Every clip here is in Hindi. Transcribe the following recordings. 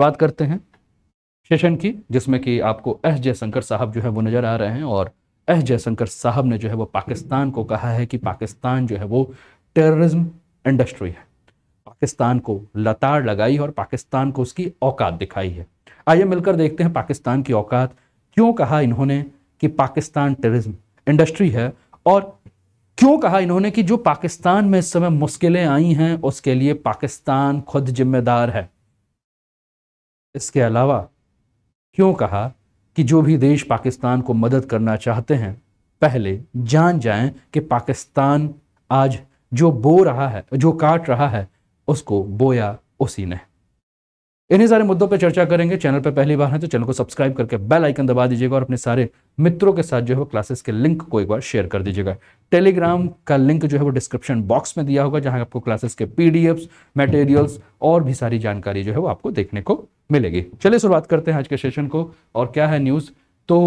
बात करते हैं सेशन की जिसमें कि आपको एस जयशंकर साहब जो है वो नज़र आ रहे हैं और एस जयशंकर साहब ने जो है वो पाकिस्तान को कहा है कि पाकिस्तान जो है वो टेररिज्म इंडस्ट्री है पाकिस्तान को लताड़ लगाई और पाकिस्तान को उसकी औकात दिखाई है आइए मिलकर देखते हैं पाकिस्तान की औकात क्यों कहा इन्होंने कि पाकिस्तान टेररिज्म इंडस्ट्री है और क्यों कहा इन्होंने कि जो पाकिस्तान में इस समय मुश्किलें आई हैं उसके लिए पाकिस्तान खुद जिम्मेदार है इसके अलावा क्यों कहा कि जो भी देश पाकिस्तान को मदद करना चाहते हैं पहले जान जाएं कि पाकिस्तान आज जो बो रहा है जो काट रहा है उसको बोया उसी ने इन्हीं सारे मुद्दों पर चर्चा करेंगे चैनल पर पहली बार है तो चैनल को सब्सक्राइब करके बेल आइकन दबा दीजिएगा और अपने सारे मित्रों के साथ जो है वो क्लासेस के लिंक को एक बार शेयर कर दीजिएगा टेलीग्राम का लिंक जो है वो डिस्क्रिप्शन बॉक्स में दिया होगा जहां आपको क्लासेस के पीडीएफ मटेरियल्स और भी सारी जानकारी जो है वो आपको देखने को मिलेगी चलिए शुरुआत करते हैं आज के सेशन को और क्या है न्यूज़ तो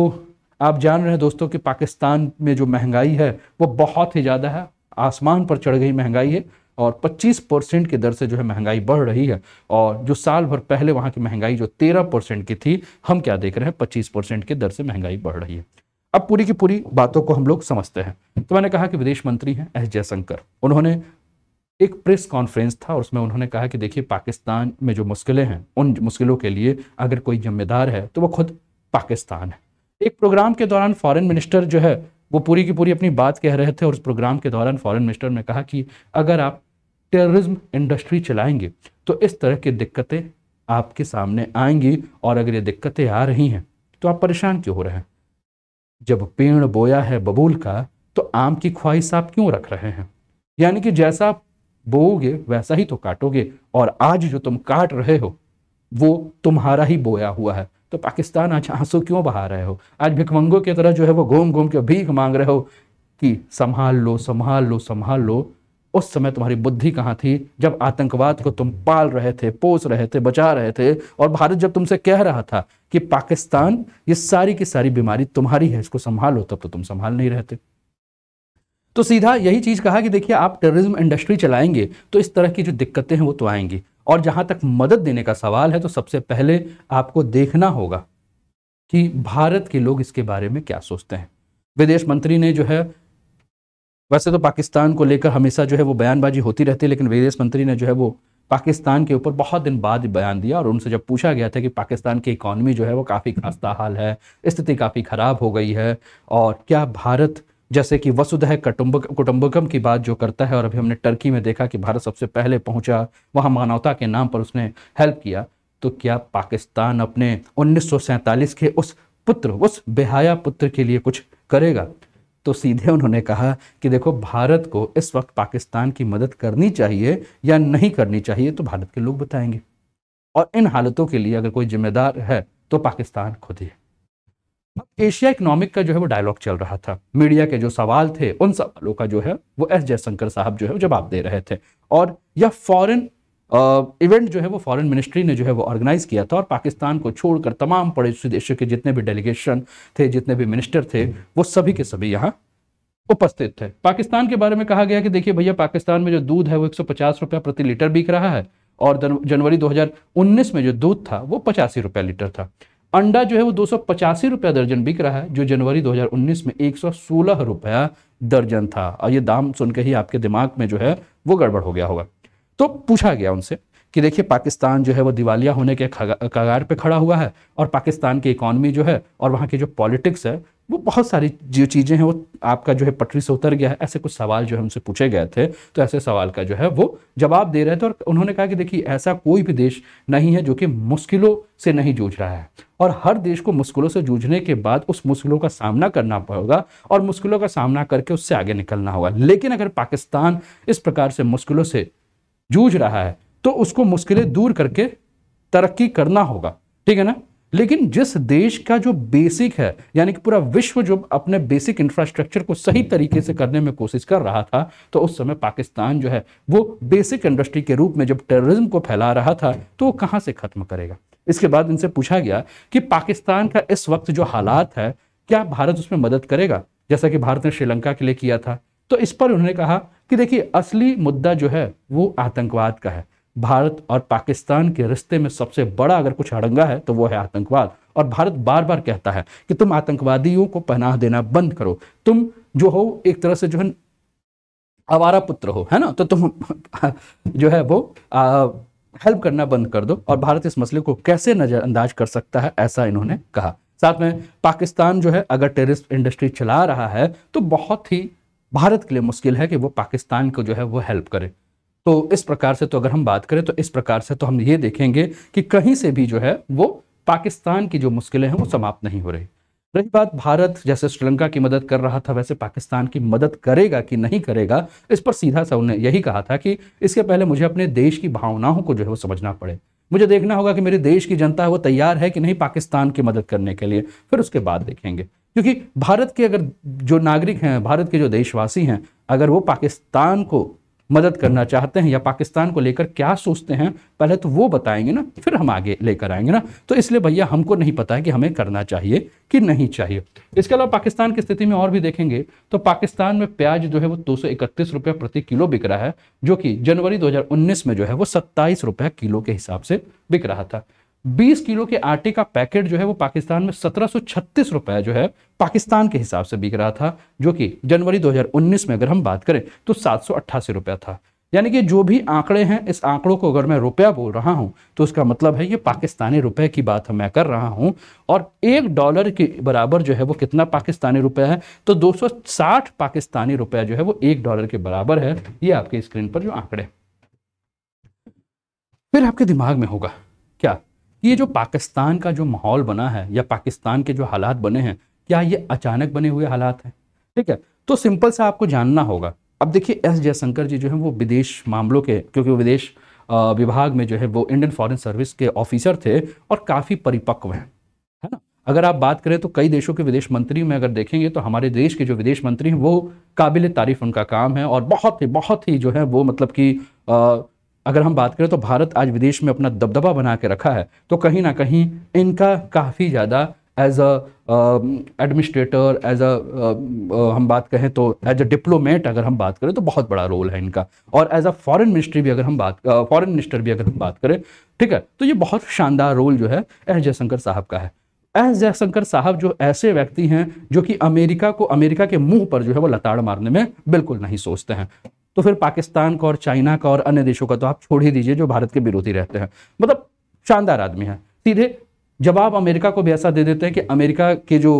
आप जान रहे हैं दोस्तों कि पाकिस्तान में जो महंगाई है वो बहुत ही ज़्यादा है आसमान पर चढ़ गई महंगाई है और 25 परसेंट की दर से जो है महंगाई बढ़ रही है और जो साल भर पहले वहाँ की महंगाई जो 13 परसेंट की थी हम क्या देख रहे हैं 25 परसेंट की दर से महंगाई बढ़ रही है अब पूरी की पूरी बातों को हम लोग समझते हैं तो मैंने कहा कि विदेश मंत्री हैं एस जयशंकर उन्होंने एक प्रेस कॉन्फ्रेंस था और उसमें उन्होंने कहा कि देखिए पाकिस्तान में जो मुश्किलें हैं उन मुश्किलों के लिए अगर कोई जिम्मेदार है तो वो खुद पाकिस्तान है एक प्रोग्राम के दौरान फॉरेन मिनिस्टर जो है वो पूरी की पूरी अपनी बात कह रहे थे और उस प्रोग्राम के दौरान फॉरेन मिनिस्टर ने कहा कि अगर आप टेररिज्म इंडस्ट्री चलाएंगे तो इस तरह की दिक्कतें आपके सामने आएंगी और अगर ये दिक्कतें आ रही हैं तो आप परेशान क्यों हो रहे हैं जब पेड़ बोया है बबूल का तो आम की ख्वाहिश आप क्यों रख रहे हैं यानी कि जैसा आप बोओगे वैसा ही तो काटोगे और आज जो तुम काट रहे हो वो तुम्हारा ही बोया हुआ है तो पाकिस्तान आज आंसू क्यों बहा रहे हो आज भिकमंगों की तरह जो है वो घूम घूम के भीख मांग रहे हो कि संभाल लो संभाल लो संभाल लो उस समय तुम्हारी बुद्धि कहाँ थी जब आतंकवाद को तुम पाल रहे थे पोस रहे थे बचा रहे थे और भारत जब तुमसे कह रहा था कि पाकिस्तान ये सारी की सारी बीमारी तुम्हारी है इसको संभालो तब तो तुम संभाल नहीं रहते तो सीधा यही चीज़ कहा कि देखिए आप टेररिज्म इंडस्ट्री चलाएंगे तो इस तरह की जो दिक्कतें हैं वो तो आएंगी और जहां तक मदद देने का सवाल है तो सबसे पहले आपको देखना होगा कि भारत के लोग इसके बारे में क्या सोचते हैं विदेश मंत्री ने जो है वैसे तो पाकिस्तान को लेकर हमेशा जो है वो बयानबाजी होती रहती है लेकिन विदेश मंत्री ने जो है वो पाकिस्तान के ऊपर बहुत दिन बाद बयान दिया और उनसे जब पूछा गया था कि पाकिस्तान की इकॉनमी जो है वो काफ़ी खस्ता हाल है स्थिति काफ़ी ख़राब हो गई है और क्या भारत जैसे कि वसुधह कटुम्ब कुटुम्बकम की बात जो करता है और अभी हमने टर्की में देखा कि भारत सबसे पहले पहुंचा वहां मानवता के नाम पर उसने हेल्प किया तो क्या पाकिस्तान अपने उन्नीस के उस पुत्र उस बेहाया पुत्र के लिए कुछ करेगा तो सीधे उन्होंने कहा कि देखो भारत को इस वक्त पाकिस्तान की मदद करनी चाहिए या नहीं करनी चाहिए तो भारत के लोग बताएंगे और इन हालतों के लिए अगर कोई जिम्मेदार है तो पाकिस्तान खुद ही एशिया इकोनॉमिक का जो है वो डायलॉग चल रहा था मीडिया के जो सवाल थे उन सवालों का जो है वो एस जयशंकर साहब जो है जवाब दे रहे थे और यह फॉरेन इवेंट जो है वो फॉरेन मिनिस्ट्री ने जो है वो ऑर्गेनाइज़ किया था और पाकिस्तान को छोड़कर तमाम पड़ोसी देशों के जितने भी डेलीगेशन थे जितने भी मिनिस्टर थे वो सभी के सभी यहाँ उपस्थित थे पाकिस्तान के बारे में कहा गया कि देखिए भैया पाकिस्तान में जो दूध है वो एक रुपया प्रति लीटर बिक रहा है और जनवरी 2019 में जो दूध था वो पचासी रुपया लीटर था अंडा जो है वो दो रुपया दर्जन बिक रहा है जो जनवरी 2019 में 116 रुपया दर्जन था और ये दाम सुन के ही आपके दिमाग में जो है वो गड़बड़ हो गया होगा तो पूछा गया उनसे कि देखिए पाकिस्तान जो है वो दिवालिया होने के कगार पे खड़ा हुआ है और पाकिस्तान की इकॉनमी जो है और वहाँ की जो पॉलिटिक्स है वो बहुत सारी जो चीज़ें हैं वो आपका जो है पटरी से उतर गया है ऐसे कुछ सवाल जो है उनसे पूछे गए थे तो ऐसे सवाल का जो है वो जवाब दे रहे थे और उन्होंने कहा कि देखिए ऐसा कोई भी देश नहीं है जो कि मुश्किलों से नहीं जूझ रहा है और हर देश को मुश्किलों से जूझने के बाद उस मुश्किलों का सामना करना पड़ेगा और मुश्किलों का सामना करके उससे आगे निकलना होगा लेकिन अगर पाकिस्तान इस प्रकार से मुश्किलों से जूझ रहा है तो उसको मुश्किलें दूर करके तरक्की करना होगा ठीक है ना लेकिन जिस देश का जो बेसिक है यानी कि पूरा विश्व जो अपने बेसिक इंफ्रास्ट्रक्चर को सही तरीके से करने में कोशिश कर रहा था तो उस समय पाकिस्तान जो है वो बेसिक इंडस्ट्री के रूप में जब टेररिज्म को फैला रहा था तो वो कहाँ से ख़त्म करेगा इसके बाद इनसे पूछा गया कि पाकिस्तान का इस वक्त जो हालात है क्या भारत उसमें मदद करेगा जैसा कि भारत ने श्रीलंका के लिए किया था तो इस पर उन्होंने कहा कि देखिए असली मुद्दा जो है वो आतंकवाद का है भारत और पाकिस्तान के रिश्ते में सबसे बड़ा अगर कुछ अड़ंगा है तो वो है आतंकवाद और भारत बार बार कहता है कि तुम आतंकवादियों को पनाह देना बंद करो तुम जो हो एक तरह से जो है आवारा पुत्र हो है ना तो तुम जो है वो हेल्प करना बंद कर दो और भारत इस मसले को कैसे नज़रअंदाज कर सकता है ऐसा इन्होंने कहा साथ में पाकिस्तान जो है अगर टेरिस्ट इंडस्ट्री चला रहा है तो बहुत ही भारत के लिए मुश्किल है कि वो पाकिस्तान को जो है वो हेल्प करे तो इस प्रकार से तो अगर हम बात करें तो इस प्रकार से तो हम ये देखेंगे कि कहीं से भी जो है वो पाकिस्तान की जो मुश्किलें हैं वो समाप्त नहीं हो रही रही बात भारत जैसे श्रीलंका की मदद कर रहा था वैसे पाकिस्तान की मदद करेगा कि नहीं करेगा इस पर सीधा सा उन्हें यही कहा था कि इसके पहले मुझे अपने देश की भावनाओं को जो है वो समझना पड़े मुझे देखना होगा कि मेरे देश की जनता है वो तैयार है कि नहीं पाकिस्तान की मदद करने के लिए फिर उसके बाद देखेंगे क्योंकि भारत के अगर जो नागरिक हैं भारत के जो देशवासी हैं अगर वो पाकिस्तान को मदद करना चाहते हैं या पाकिस्तान को लेकर क्या सोचते हैं पहले तो वो बताएंगे ना फिर हम आगे लेकर आएंगे ना तो इसलिए भैया हमको नहीं पता है कि हमें करना चाहिए कि नहीं चाहिए इसके अलावा पाकिस्तान की स्थिति में और भी देखेंगे तो पाकिस्तान में प्याज जो है वो दो रुपये प्रति किलो बिक रहा है जो कि जनवरी दो में जो है वो सत्ताईस किलो के हिसाब से बिक रहा था 20 किलो के आटे का पैकेट जो है वो पाकिस्तान में सत्रह रुपए जो है पाकिस्तान के हिसाब से बिक रहा था जो कि जनवरी 2019 में अगर हम बात करें तो सात रुपया था यानी कि जो भी आंकड़े हैं इस आंकड़ों को अगर मैं रुपया बोल रहा हूं तो उसका मतलब है ये पाकिस्तानी रुपए की बात मैं कर रहा हूं और एक डॉलर के बराबर जो है वो कितना पाकिस्तानी रुपया है तो 260 पाकिस्तानी रुपया जो है वो एक डॉलर के बराबर है ये आपके स्क्रीन पर जो आंकड़े फिर आपके दिमाग में होगा क्या कि ये जो पाकिस्तान का जो माहौल बना है या पाकिस्तान के जो हालात बने हैं क्या ये अचानक बने हुए हालात हैं ठीक है तो सिंपल सा आपको जानना होगा अब देखिए एस जयशंकर जी जो है वो विदेश मामलों के क्योंकि विदेश विभाग में जो है वो इंडियन फॉरेन सर्विस के ऑफिसर थे और काफ़ी परिपक्व हैं है ना अगर आप बात करें तो कई देशों के विदेश मंत्री में अगर देखेंगे तो हमारे देश के जो विदेश मंत्री हैं वो काबिल तारीफ उनका काम है और बहुत ही बहुत ही जो है वो मतलब कि अगर हम बात करें तो भारत आज विदेश में अपना दबदबा बना के रखा है तो कहीं ना कहीं इनका काफ़ी ज़्यादा as a administrator as a हम बात कहें तो एज अ डिप्लोमेट अगर हम बात करें तो बहुत बड़ा रोल है इनका और एज अ फॉरेन मिनिस्ट्री भी अगर हम बात फॉरेन मिनिस्टर भी अगर हम बात करें ठीक है तो ये बहुत शानदार रोल जो है एस जयशंकर साहब का है एस जयशंकर साहब जो ऐसे व्यक्ति हैं जो कि अमेरिका को अमेरिका के मुंह पर जो है वो लताड़ मारने में बिल्कुल नहीं सोचते हैं तो फिर पाकिस्तान का और चाइना का और अन्य देशों का तो आप छोड़ ही दीजिए जो भारत के विरोधी रहते हैं मतलब शानदार आदमी है सीधे जवाब अमेरिका को भी ऐसा दे देते हैं कि अमेरिका के जो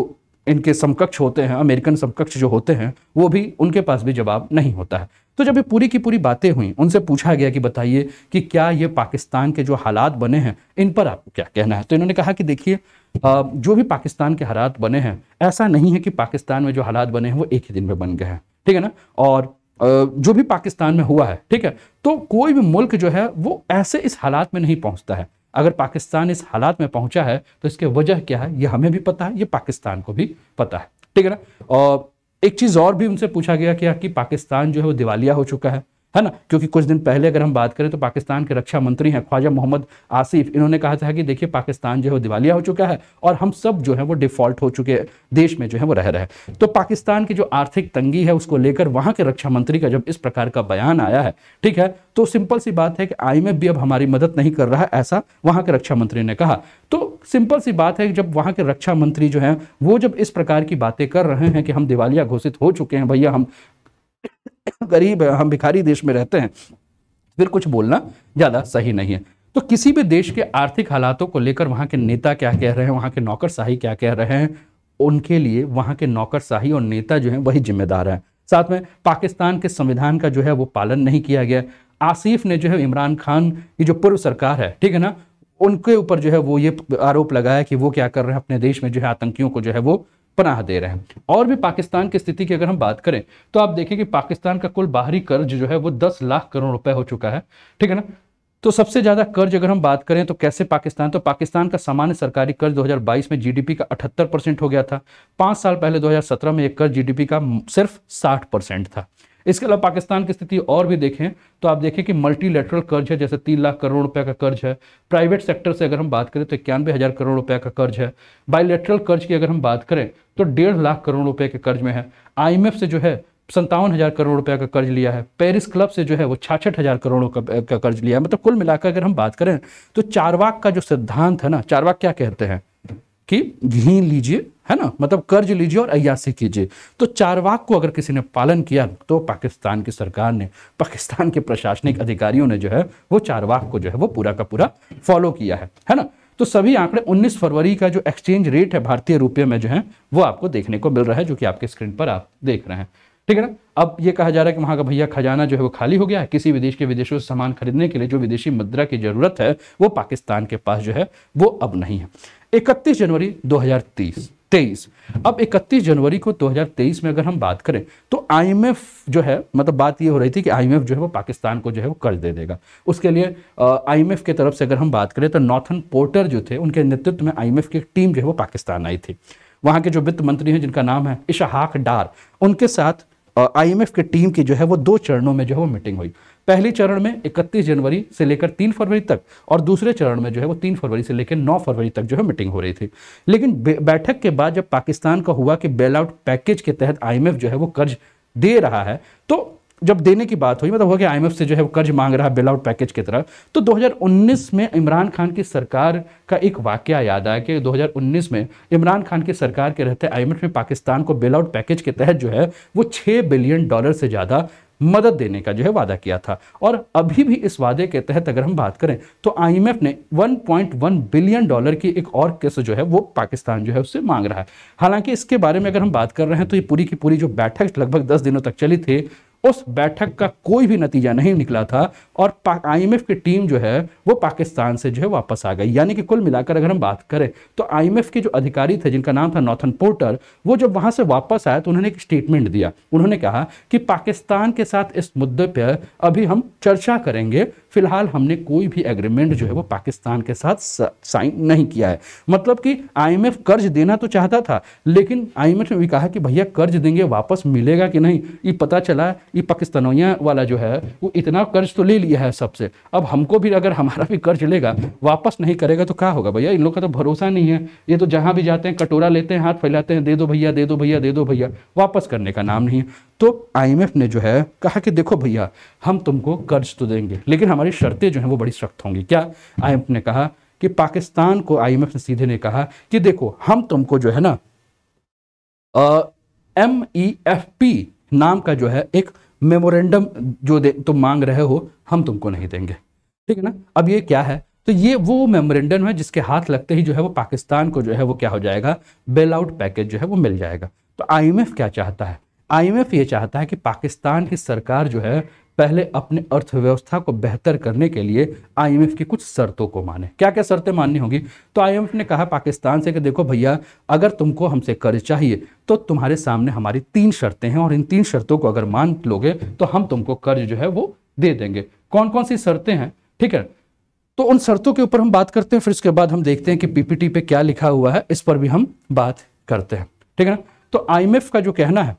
इनके समकक्ष होते हैं अमेरिकन समकक्ष जो होते हैं वो भी उनके पास भी जवाब नहीं होता है तो जब ये पूरी की पूरी बातें हुई उनसे पूछा गया कि बताइए कि क्या ये पाकिस्तान के जो हालात बने हैं इन पर आपको क्या कहना है तो इन्होंने कहा कि देखिए जो भी पाकिस्तान के हालात बने हैं ऐसा नहीं है कि पाकिस्तान में जो हालात बने हैं वो एक ही दिन में बन गए हैं ठीक है ना और जो भी पाकिस्तान में हुआ है ठीक है तो कोई भी मुल्क जो है वो ऐसे इस हालात में नहीं पहुंचता है अगर पाकिस्तान इस हालात में पहुंचा है तो इसके वजह क्या है ये हमें भी पता है ये पाकिस्तान को भी पता है ठीक है ना और एक चीज़ और भी उनसे पूछा गया क्या कि पाकिस्तान जो है वो दिवालिया हो चुका है है ना क्योंकि कुछ दिन पहले अगर हम बात करें तो पाकिस्तान के रक्षा मंत्री हैं ख्वाजा मोहम्मद आसिफ इन्होंने कहा था कि देखिए पाकिस्तान जो है दिवालिया हो चुका है और हम सब जो है वो डिफॉल्ट हो चुके देश में जो है वो रह रहे तो पाकिस्तान की जो आर्थिक तंगी है उसको लेकर वहाँ के रक्षा मंत्री का जब इस प्रकार का बयान आया है ठीक है तो सिंपल सी बात है कि आई भी अब हमारी मदद नहीं कर रहा है ऐसा वहाँ के रक्षा मंत्री ने कहा तो सिंपल सी बात है जब वहाँ के रक्षा मंत्री जो हैं वो जब इस प्रकार की बातें कर रहे हैं कि हम दिवालिया घोषित हो चुके हैं भैया हम गरीब है हम भिखारी देश में रहते हैं फिर कुछ बोलना ज़्यादा सही नहीं है तो किसी भी देश के आर्थिक हालातों को लेकर वहां के नेता क्या कह रहे हैं वहां के नौकरशाही क्या कह रहे हैं उनके लिए वहां के नौकरशाही और नेता जो है वही जिम्मेदार है साथ में पाकिस्तान के संविधान का जो है वो पालन नहीं किया गया आसिफ ने जो है इमरान खान की जो पूर्व सरकार है ठीक है ना उनके ऊपर जो है वो ये आरोप लगाया कि वो क्या कर रहे हैं अपने देश में जो है आतंकियों को जो है वो पनाह दे रहे हैं और भी पाकिस्तान की स्थिति की अगर हम बात करें तो आप देखें कि पाकिस्तान का कुल बाहरी कर्ज जो है वो दस लाख करोड़ रुपए हो चुका है ठीक है ना तो सबसे ज्यादा कर्ज अगर हम बात करें तो कैसे पाकिस्तान तो पाकिस्तान का सामान्य सरकारी कर्ज 2022 में जीडीपी का 78 परसेंट हो गया था पांच साल पहले 2017 में एक कर्ज जीडीपी का सिर्फ 60 परसेंट था इसके अलावा पाकिस्तान की स्थिति और भी देखें तो आप देखें कि मल्टीलेटरल कर्ज है जैसे तीन लाख करोड़ रुपए का कर्ज है प्राइवेट सेक्टर से अगर हम बात करें तो इक्यानवे हज़ार करोड़ रुपए का कर्ज है बायोलेटरल कर्ज की अगर हम बात करें तो डेढ़ लाख करोड़ रुपए के कर्ज में है आईएमएफ से जो है संतावन हज़ार करोड़ रुपए का कर्ज लिया है पेरिस क्लब से जो है वो छाछठ हज़ार करोड़ का, का कर्ज लिया है मतलब कुल मिलाकर अगर हम बात करें तो चारवाक का जो सिद्धांत है ना चारवाक क्या कहते हैं कि घी लीजिए है ना मतलब कर्ज लीजिए और अयासी कीजिए तो चारवाक को अगर किसी ने पालन किया तो पाकिस्तान की सरकार ने पाकिस्तान के प्रशासनिक अधिकारियों ने जो है वो चारवाक को जो है वो पूरा का पूरा फॉलो किया है है ना तो सभी आंकड़े 19 फरवरी का जो एक्सचेंज रेट है भारतीय रुपये में जो है वो आपको देखने को मिल रहा है जो कि आपके स्क्रीन पर आप देख रहे हैं ठीक है ना अब ये कहा जा रहा है कि वहां का भैया खजाना जो है वो खाली हो गया है किसी विदेश के विदेशों से सामान खरीदने के लिए जो विदेशी मुद्रा की जरूरत है वो पाकिस्तान के पास जो है वो अब नहीं है इकतीस जनवरी 2030 तेईस अब 31 जनवरी को 2023 में अगर हम बात करें तो आईएमएफ जो है मतलब बात ये हो रही थी कि आईएमएफ जो है वो पाकिस्तान को जो है वो कर्ज दे देगा उसके लिए आईएमएफ की तरफ से अगर हम बात करें तो नॉर्थन पोर्टर जो थे उनके नेतृत्व में आईएमएफ की टीम जो है वो पाकिस्तान आई थी वहाँ के जो वित्त मंत्री हैं जिनका नाम है इशहाक डार उनके साथ आईएमएफ की टीम की जो है वो दो चरणों में जो है वो मीटिंग हुई पहले चरण में 31 जनवरी से लेकर 3 फरवरी तक और दूसरे चरण में जो है वो 3 फरवरी से लेकर 9 फरवरी तक जो है मीटिंग हो रही थी लेकिन बैठक के बाद जब पाकिस्तान का हुआ कि बेल आउट पैकेज के तहत आईएमएफ जो है वो कर्ज दे रहा है तो जब देने की बात हुई मतलब हुआ कि आईएमएफ से जो है वो कर्ज मांग रहा है बेल आउट पैकेज की तरह तो 2019 में इमरान खान की सरकार का एक वाक्य याद आया कि 2019 में इमरान खान की सरकार के रहते आईएमएफ ने पाकिस्तान को बेल आउट पैकेज के तहत जो है वो 6 बिलियन डॉलर से ज़्यादा मदद देने का जो है वादा किया था और अभी भी इस वादे के तहत अगर हम बात करें तो आईएमएफ ने 1.1 बिलियन डॉलर की एक और किस्त जो है वो पाकिस्तान जो है उससे मांग रहा है हालांकि इसके बारे में अगर हम बात कर रहे हैं तो ये पूरी की पूरी जो बैठक लगभग दस दिनों तक चली थी उस बैठक का कोई भी नतीजा नहीं निकला था और आईएमएफ की टीम जो है वो पाकिस्तान से जो है वापस आ गई यानी कि कुल मिलाकर अगर हम बात करें तो आईएमएफ के जो अधिकारी थे जिनका नाम था नॉर्थन पोर्टर वो जब वहाँ से वापस आए तो उन्होंने एक स्टेटमेंट दिया उन्होंने कहा कि पाकिस्तान के साथ इस मुद्दे पर अभी हम चर्चा करेंगे फिलहाल हमने कोई भी एग्रीमेंट जो है वो पाकिस्तान के साथ साइन नहीं किया है मतलब कि आईएमएफ कर्ज देना तो चाहता था लेकिन आईएमएफ ने भी कहा कि भैया कर्ज देंगे वापस मिलेगा कि नहीं ये पता चला ये पाकिस्तानियों वाला जो है वो इतना कर्ज तो ले लिया है सबसे अब हमको भी अगर हमारा भी कर्ज लेगा वापस नहीं करेगा तो क्या होगा भैया इन लोग का तो भरोसा नहीं है ये तो जहाँ भी जाते हैं कटोरा लेते हैं हाथ फैलाते हैं दे दो भैया दे दो भैया दे दो भैया वापस करने का नाम नहीं है तो आई ने जो है कहा कि देखो भैया हम तुमको कर्ज तो देंगे लेकिन हमारी शर्तें जो हैं वो बड़ी सख्त होंगी क्या आई ने कहा कि पाकिस्तान को आई ने सीधे ने कहा कि देखो हम तुमको जो है ना एम ई एफ पी नाम का जो है एक मेमोरेंडम जो दे तुम मांग रहे हो हम तुमको नहीं देंगे ठीक है ना अब ये क्या है तो ये वो मेमोरेंडम है जिसके हाथ लगते ही जो है वो पाकिस्तान को जो है वो क्या हो जाएगा बेल आउट पैकेज जो है वो मिल जाएगा तो आईएमएफ क्या चाहता है आईएमएफ ये चाहता है कि पाकिस्तान की सरकार जो है पहले अपने अर्थव्यवस्था को बेहतर करने के लिए आईएमएफ की कुछ शर्तों को माने क्या क्या शर्तें माननी होगी तो आईएमएफ ने कहा पाकिस्तान से कि देखो भैया अगर तुमको हमसे कर्ज चाहिए तो तुम्हारे सामने हमारी तीन शर्तें हैं और इन तीन शर्तों को अगर मान लोगे तो हम तुमको कर्ज जो है वो दे देंगे कौन कौन सी शर्तें हैं ठीक है तो उन शर्तों के ऊपर हम बात करते हैं फिर उसके बाद हम देखते हैं कि पीपीटी पे क्या लिखा हुआ है इस पर भी हम बात करते हैं ठीक है ना तो आईएमएफ का जो कहना है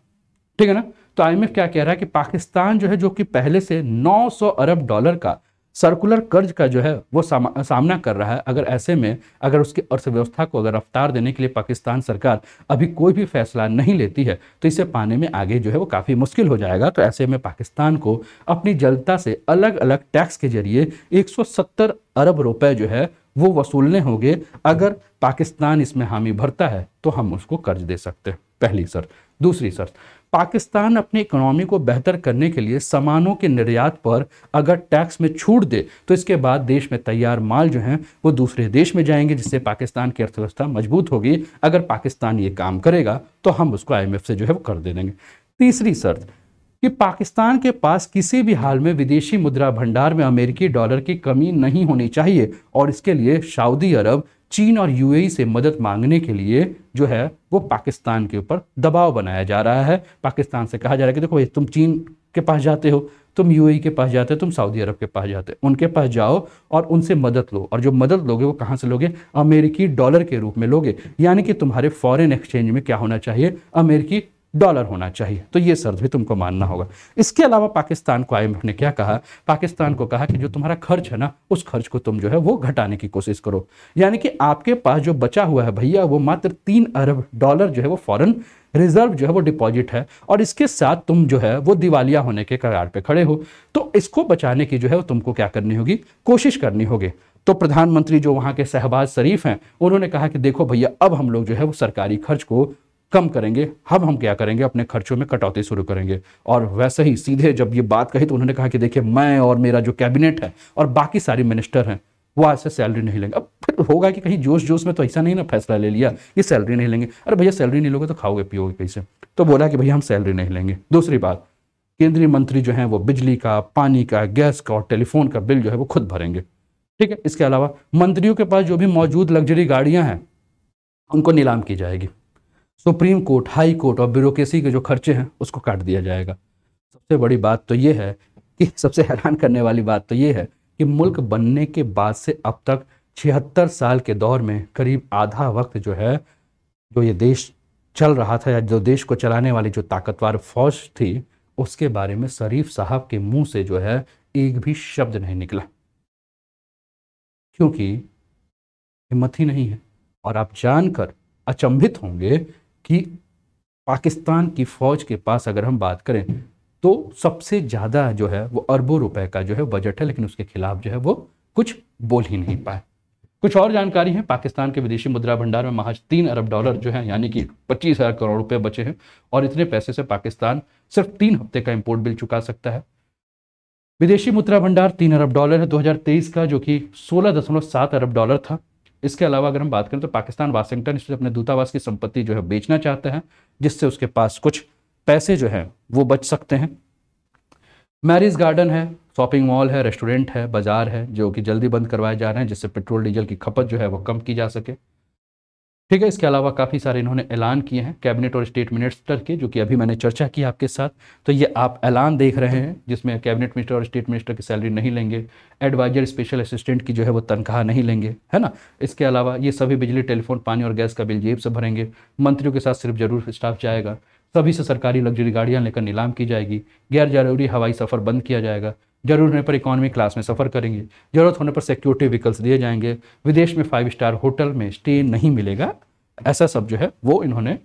ठीक है ना तो आईएमएफ क्या कह रहा है कि पाकिस्तान जो है जो कि पहले से 900 अरब डॉलर का सर्कुलर कर्ज का जो है वो सामा सामना कर रहा है अगर ऐसे में अगर उसकी अर्थव्यवस्था को अगर रफ्तार देने के लिए पाकिस्तान सरकार अभी कोई भी फैसला नहीं लेती है तो इसे पाने में आगे जो है वो काफ़ी मुश्किल हो जाएगा तो ऐसे में पाकिस्तान को अपनी जनता से अलग अलग टैक्स के जरिए 170 अरब रुपए जो है वो वसूलने होंगे अगर पाकिस्तान इसमें हामी भरता है तो हम उसको कर्ज दे सकते हैं पहली शर्त दूसरी शर्त पाकिस्तान अपनी इकोनॉमी को बेहतर करने के लिए सामानों के निर्यात पर अगर टैक्स में छूट दे तो इसके बाद देश में तैयार माल जो हैं वो दूसरे देश में जाएंगे जिससे पाकिस्तान की अर्थव्यवस्था मजबूत होगी अगर पाकिस्तान ये काम करेगा तो हम उसको आईएमएफ से जो है वो कर दे देंगे तीसरी शर्त कि पाकिस्तान के पास किसी भी हाल में विदेशी मुद्रा भंडार में अमेरिकी डॉलर की कमी नहीं होनी चाहिए और इसके लिए सऊदी अरब चीन और यूएई से मदद मांगने के लिए जो है वो पाकिस्तान के ऊपर दबाव बनाया जा रहा है पाकिस्तान से कहा जा रहा है कि देखो भाई तुम चीन के पास जाते हो तुम यूएई के पास जाते हो तुम सऊदी अरब के पास जाते हो उनके पास जाओ और उनसे मदद लो और जो मदद लोगे वो कहाँ से लोगे अमेरिकी डॉलर के रूप में लोगे यानी कि तुम्हारे फॉरेन एक्सचेंज में क्या होना चाहिए अमेरिकी डॉलर होना चाहिए तो ये शर्त भी तुमको मानना होगा इसके अलावा पाकिस्तान को आईएमएफ ने क्या कहा पाकिस्तान को कहा कि जो तुम्हारा खर्च है ना उस खर्च को तुम जो है वो घटाने की कोशिश करो यानी कि आपके पास जो बचा हुआ है भैया वो मात्र तीन अरब डॉलर जो है वो फॉरन रिजर्व जो है वो डिपॉजिट है और इसके साथ तुम जो है वो दिवालिया होने के कगार पे खड़े हो तो इसको बचाने की जो है वो तुमको क्या करनी होगी कोशिश करनी होगी तो प्रधानमंत्री जो वहाँ के शहबाज शरीफ हैं उन्होंने कहा कि देखो भैया अब हम लोग जो है वो सरकारी खर्च को कम करेंगे हम हम क्या करेंगे अपने खर्चों में कटौती शुरू करेंगे और वैसे ही सीधे जब ये बात कही तो उन्होंने कहा कि देखिए मैं और मेरा जो कैबिनेट है और बाकी सारे मिनिस्टर हैं वो ऐसे सैलरी नहीं लेंगे अब फिर तो होगा कि कहीं जोश जोश में तो ऐसा नहीं ना फैसला ले लिया कि सैलरी नहीं लेंगे अरे भैया सैलरी नहीं लोगे तो खाओगे पियोगे कैसे तो बोला कि भैया हम सैलरी नहीं लेंगे दूसरी बात केंद्रीय मंत्री जो है वो बिजली का पानी का गैस का और टेलीफोन का बिल जो है वो खुद भरेंगे ठीक है इसके अलावा मंत्रियों के पास जो भी मौजूद लग्जरी गाड़ियां हैं उनको नीलाम की जाएगी सुप्रीम कोर्ट हाई कोर्ट और ब्यूरोसी के जो खर्चे हैं उसको काट दिया जाएगा सबसे बड़ी बात तो ये है कि सबसे हैरान करने वाली बात तो ये है कि मुल्क बनने के बाद से अब तक छिहत्तर साल के दौर में करीब आधा वक्त जो है जो ये देश चल रहा था या जो देश को चलाने वाली जो ताकतवर फौज थी उसके बारे में शरीफ साहब के मुंह से जो है एक भी शब्द नहीं निकला क्योंकि हिम्मत ही नहीं है और आप जानकर अचंभित होंगे कि पाकिस्तान की फ़ौज के पास अगर हम बात करें तो सबसे ज़्यादा जो है वो अरबों रुपए का जो है बजट है लेकिन उसके खिलाफ जो है वो कुछ बोल ही नहीं पाए कुछ और जानकारी है पाकिस्तान के विदेशी मुद्रा भंडार में महज तीन अरब डॉलर जो है यानी कि पच्चीस हज़ार करोड़ रुपए बचे हैं और इतने पैसे से पाकिस्तान सिर्फ तीन हफ्ते का इंपोर्ट बिल चुका सकता है विदेशी मुद्रा भंडार तीन अरब डॉलर है 2023 का जो कि 16.7 अरब डॉलर था इसके अलावा अगर हम बात करें तो पाकिस्तान वाशिंगटन इस अपने दूतावास की संपत्ति जो है बेचना चाहते हैं जिससे उसके पास कुछ पैसे जो है वो बच सकते हैं मैरिज गार्डन है शॉपिंग मॉल है रेस्टोरेंट है बाजार है जो कि जल्दी बंद करवाए जा रहे हैं जिससे पेट्रोल डीजल की खपत जो है वो कम की जा सके ठीक है इसके अलावा काफ़ी सारे इन्होंने ऐलान किए हैं कैबिनेट और स्टेट मिनिस्टर के जो कि अभी मैंने चर्चा की आपके साथ तो ये आप ऐलान देख रहे हैं जिसमें कैबिनेट मिनिस्टर और स्टेट मिनिस्टर की सैलरी नहीं लेंगे एडवाइजर स्पेशल असिस्टेंट की जो है वो तनख्वाह नहीं लेंगे है ना इसके अलावा ये सभी बिजली टेलीफोन पानी और गैस का बिल जेब से भरेंगे मंत्रियों के साथ सिर्फ जरूर स्टाफ जाएगा सभी से सरकारी लग्जरी गाड़ियाँ लेकर नीलाम की जाएगी गैर जरूरी हवाई सफ़र बंद किया जाएगा जरूरत होने पर इकोनॉमी क्लास में सफ़र करेंगे ज़रूरत होने पर सिक्योरिटी व्हीकल्स दिए जाएंगे विदेश में फाइव स्टार होटल में स्टे नहीं मिलेगा ऐसा सब जो है वो इन्होंने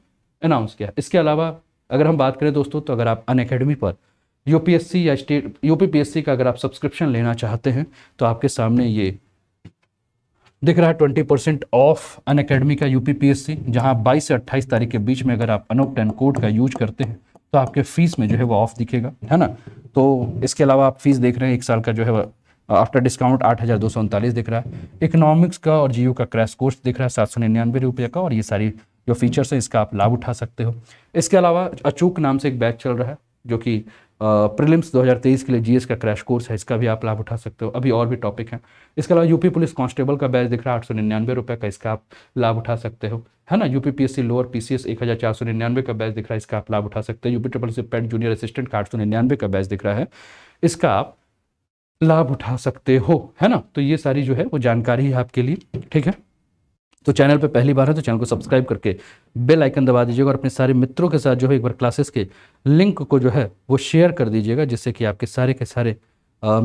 अनाउंस किया इसके अलावा अगर हम बात करें दोस्तों तो अगर आप अन पर यूपीएससी या स्टेट यू का अगर आप सब्सक्रिप्शन लेना चाहते हैं तो आपके सामने ये दिख रहा है twenty percent off Unacademy का यूपीपीएससी जहां 22 से 28 तारीख के बीच में अगर आप अनोक टेन कोड का यूज करते हैं तो आपके फीस में जो है वो ऑफ दिखेगा है ना तो इसके अलावा आप फीस देख रहे हैं एक साल का जो है आफ्टर डिस्काउंट आठ हज़ार दो सौ उनतालीस दिख रहा है इकोनॉमिक्स का और जियो का क्रैश कोर्स दिख रहा है सात सौ निन्यानवे रुपये का और ये सारी जो फीचर्स हैं इसका आप लाभ उठा सकते हो इसके अलावा अचूक नाम से एक बैच चल रहा है जो कि प्रीलिम्स 2023 के लिए जीएस का क्रैश कोर्स है इसका भी आप लाभ उठा सकते हो अभी और भी टॉपिक हैं इसके अलावा यूपी पुलिस कांस्टेबल का बैच दिख रहा है आठ सौ निन्यानवे रुपये का इसका आप लाभ उठा सकते हो है ना यूपी पीएससी लोअर पीसीएस एक हज़ार चार सौ निन्यानवे का बैच दिख रहा है इसका आप लाभ उठा सकते हो UP triple C PET junior assistant का आठ सौ निन्यानवे का बैच दिख रहा है इसका आप लाभ उठा सकते हो है ना तो ये सारी जो है वो जानकारी है आपके लिए ठीक है तो चैनल पर पहली बार है तो चैनल को सब्सक्राइब करके बेल आइकन दबा दीजिएगा और अपने सारे मित्रों के साथ जो है एक बार क्लासेस के लिंक को जो है वो शेयर कर दीजिएगा जिससे कि आपके सारे के सारे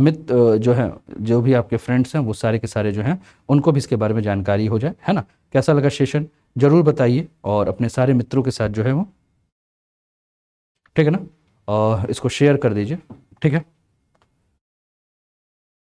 मित्र जो है जो भी आपके फ्रेंड्स हैं वो सारे के सारे जो हैं उनको भी इसके बारे में जानकारी हो जाए है ना कैसा लगा सेशन ज़रूर बताइए और अपने सारे मित्रों के साथ जो है वो ठीक है ना और इसको शेयर कर दीजिए ठीक है